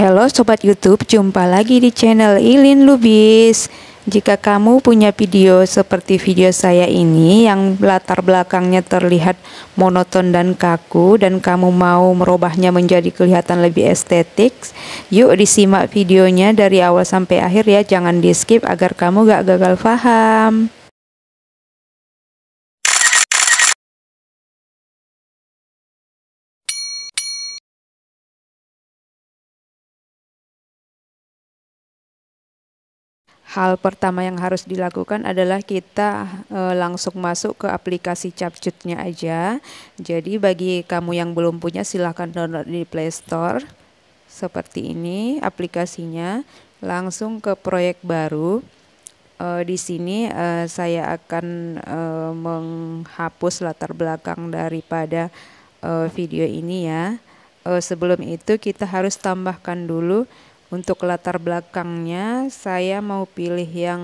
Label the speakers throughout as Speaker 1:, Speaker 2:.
Speaker 1: Halo Sobat Youtube, jumpa lagi di channel Ilin Lubis Jika kamu punya video seperti video saya ini Yang latar belakangnya terlihat monoton dan kaku Dan kamu mau merubahnya menjadi kelihatan lebih estetik Yuk disimak videonya dari awal sampai akhir ya Jangan di skip agar kamu gak gagal paham hal pertama yang harus dilakukan adalah kita e, langsung masuk ke aplikasi Capcutnya aja. Jadi bagi kamu yang belum punya silahkan download di Play Store. Seperti ini aplikasinya. Langsung ke proyek baru. E, di sini e, saya akan e, menghapus latar belakang daripada e, video ini ya. E, sebelum itu kita harus tambahkan dulu untuk latar belakangnya saya mau pilih yang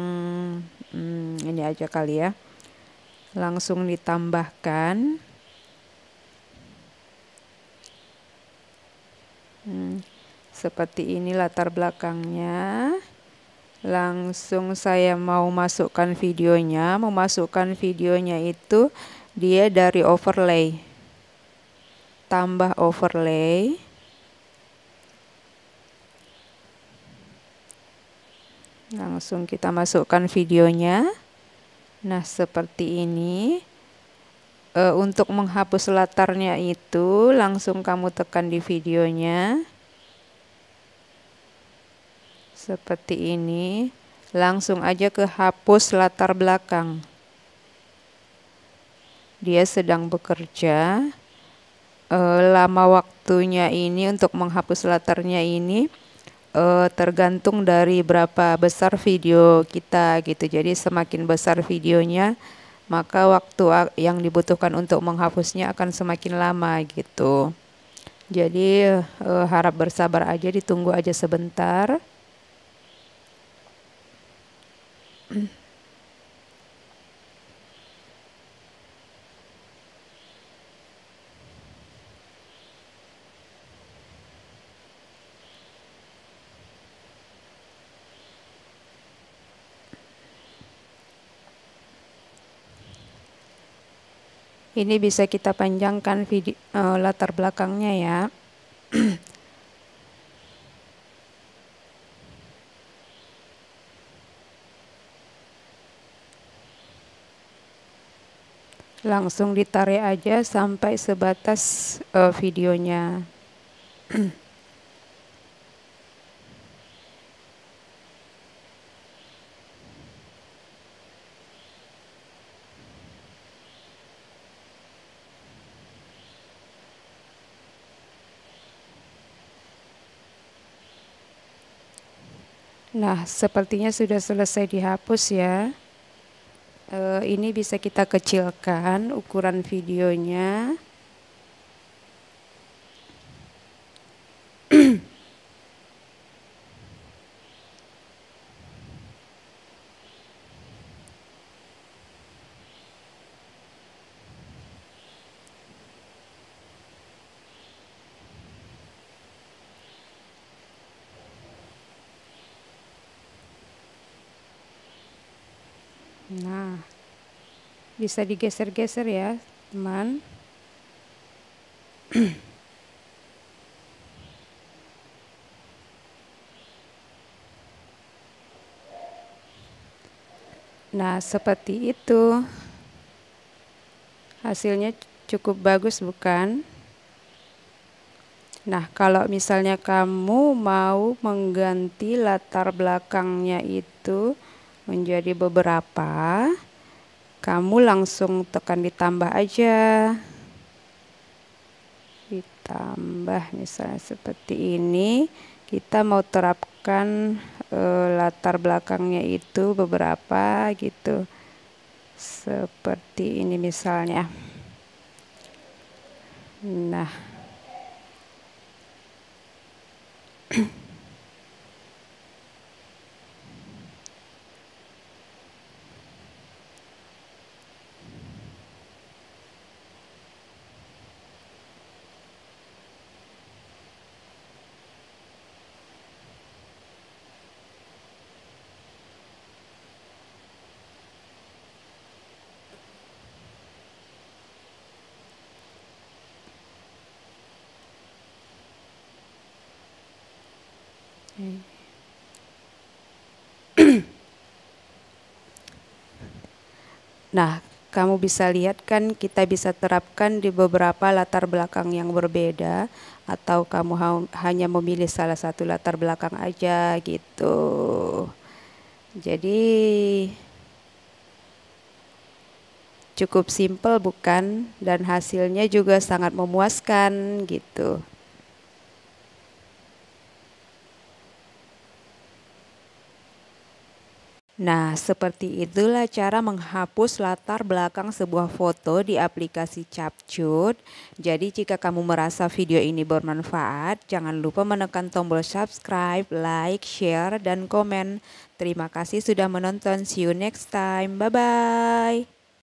Speaker 1: hmm, ini aja kali ya. Langsung ditambahkan. Hmm, seperti ini latar belakangnya. Langsung saya mau masukkan videonya. Memasukkan videonya itu dia dari overlay. Tambah overlay. langsung kita masukkan videonya nah seperti ini e, untuk menghapus latarnya itu langsung kamu tekan di videonya seperti ini langsung aja ke hapus latar belakang dia sedang bekerja e, lama waktunya ini untuk menghapus latarnya ini uh, tergantung dari berapa besar video kita gitu. Jadi semakin besar videonya, maka waktu yang dibutuhkan untuk menghapusnya akan semakin lama gitu. Jadi uh, harap bersabar aja, ditunggu aja sebentar. ini bisa kita panjangkan video, uh, eh, latar belakangnya ya langsung ditarik aja sampai sebatas uh, videonya Nah, sepertinya sudah selesai dihapus ya. E, ini bisa kita kecilkan ukuran videonya. Nah, bisa digeser-geser ya, teman. Nah, seperti itu. Hasilnya cukup bagus, bukan? Nah, kalau misalnya kamu mau mengganti latar belakangnya itu menjadi beberapa, kamu langsung tekan ditambah aja. Ditambah misalnya seperti ini, kita mau terapkan e, latar belakangnya itu beberapa gitu. Seperti ini misalnya. Nah. Hmm. nah, kamu bisa lihat kan kita bisa terapkan di beberapa latar belakang yang berbeda atau kamu ha hanya memilih salah satu latar belakang aja gitu. Jadi cukup simple bukan dan hasilnya juga sangat memuaskan gitu. Nah, seperti itulah cara menghapus latar belakang sebuah foto di aplikasi Capcut. Jadi, jika kamu merasa video ini bermanfaat, jangan lupa menekan tombol subscribe, like, share, dan komen. Terima kasih sudah menonton. See you next time. Bye-bye.